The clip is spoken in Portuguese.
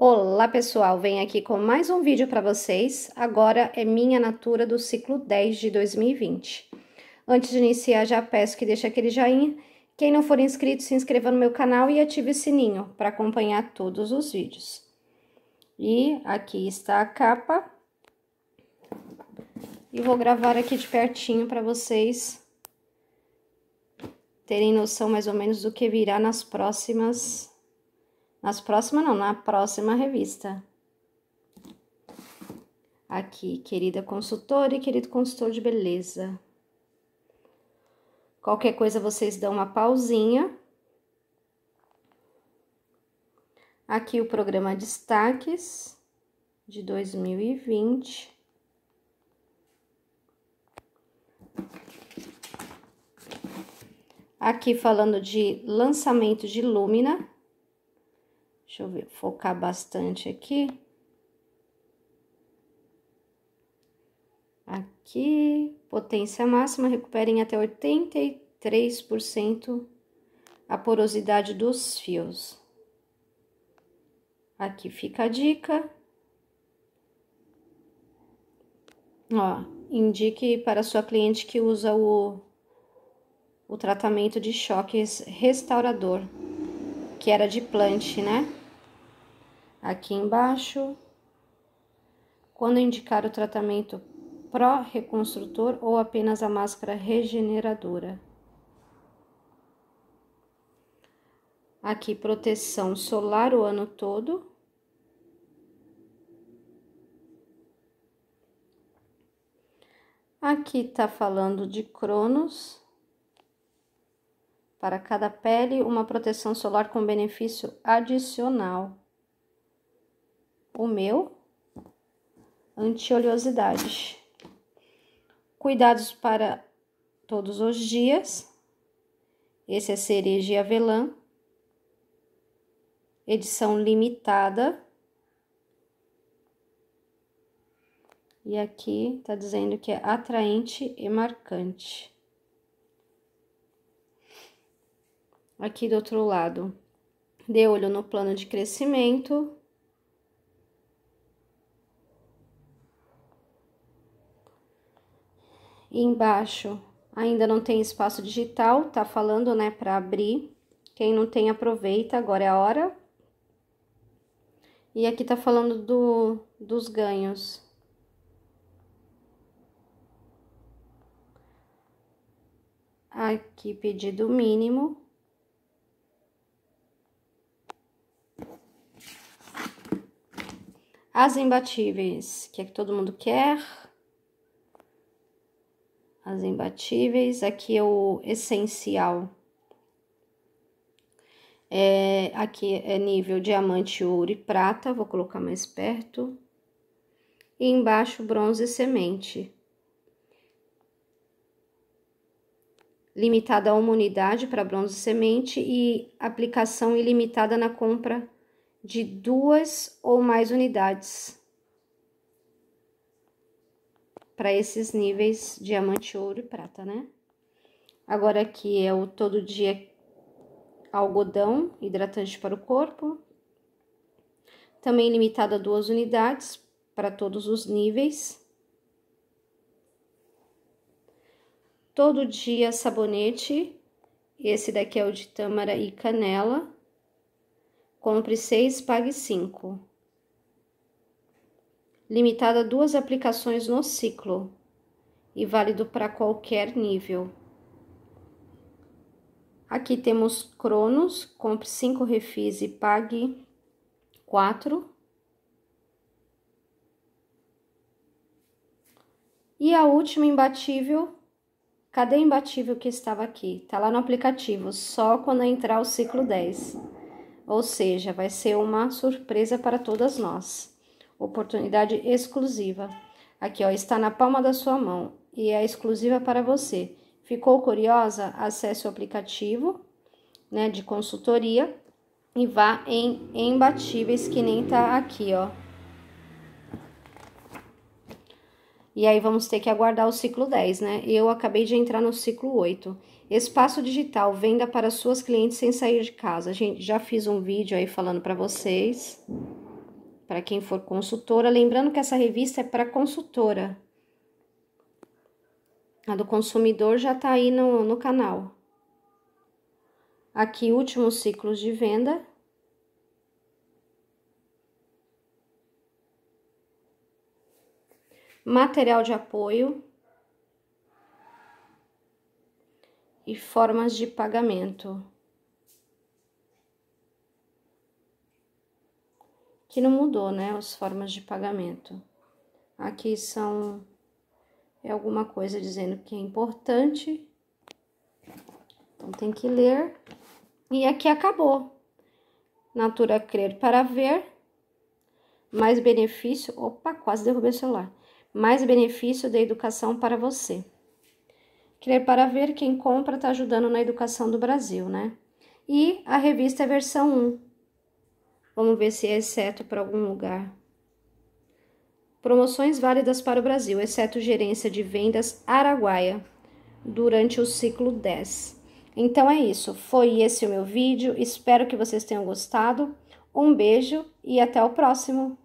Olá pessoal, venho aqui com mais um vídeo para vocês. Agora é minha natura do ciclo 10 de 2020. Antes de iniciar, já peço que deixe aquele joinha. Quem não for inscrito, se inscreva no meu canal e ative o sininho para acompanhar todos os vídeos. E aqui está a capa. E vou gravar aqui de pertinho para vocês terem noção mais ou menos do que virá nas próximas nas próximas, não, na próxima revista. Aqui, querida consultora e querido consultor de beleza. Qualquer coisa vocês dão uma pausinha. Aqui o programa Destaques de 2020. Aqui falando de lançamento de Lumina. Deixa eu ver, focar bastante aqui. Aqui, potência máxima, recuperem até 83% a porosidade dos fios. Aqui fica a dica. Ó, indique para sua cliente que usa o, o tratamento de choques restaurador, que era de plant, né? aqui embaixo. Quando indicar o tratamento pró-reconstrutor ou apenas a máscara regeneradora. Aqui, proteção solar o ano todo. Aqui tá falando de cronos. Para cada pele, uma proteção solar com benefício adicional o meu anti-oleosidade. Cuidados para todos os dias. Esse é cereja e avelã. Edição limitada. E aqui tá dizendo que é atraente e marcante. Aqui do outro lado, dê olho no plano de crescimento E embaixo ainda não tem espaço digital, tá falando, né, para abrir. Quem não tem aproveita, agora é a hora. E aqui tá falando do, dos ganhos. Aqui pedido mínimo. As imbatíveis, que é que todo mundo quer as imbatíveis, aqui é o essencial. É, aqui é nível diamante, ouro e prata, vou colocar mais perto. E embaixo, bronze e semente. Limitada a uma unidade para bronze e semente e aplicação ilimitada na compra de duas ou mais unidades para esses níveis diamante, ouro e prata, né? Agora aqui é o todo dia algodão hidratante para o corpo. Também limitado a duas unidades para todos os níveis. Todo dia sabonete. Esse daqui é o de tâmara e canela. Compre seis, pague cinco limitada a duas aplicações no ciclo e válido para qualquer nível. Aqui temos Cronos, compre 5 refis e pague 4. E a última imbatível, cadê a imbatível que estava aqui? Tá lá no aplicativo, só quando entrar o ciclo 10. Ou seja, vai ser uma surpresa para todas nós oportunidade exclusiva. Aqui, ó, está na palma da sua mão e é exclusiva para você. Ficou curiosa? Acesse o aplicativo né, de consultoria e vá em imbatíveis, que nem tá aqui, ó. E aí vamos ter que aguardar o ciclo 10, né? Eu acabei de entrar no ciclo 8. Espaço digital, venda para suas clientes sem sair de casa. Gente, já fiz um vídeo aí falando para vocês para quem for consultora. Lembrando que essa revista é para consultora. A do consumidor já está aí no, no canal. Aqui, últimos ciclos de venda. Material de apoio. E formas de pagamento. que não mudou, né, as formas de pagamento. Aqui são é alguma coisa dizendo que é importante. Então tem que ler. E aqui acabou. Natura crer para ver. Mais benefício. Opa, quase derrubei o celular. Mais benefício da educação para você. Crer para ver quem compra está ajudando na educação do Brasil, né? E a revista é versão 1 Vamos ver se é exceto para algum lugar. Promoções válidas para o Brasil, exceto gerência de vendas Araguaia, durante o ciclo 10. Então é isso, foi esse o meu vídeo, espero que vocês tenham gostado. Um beijo e até o próximo!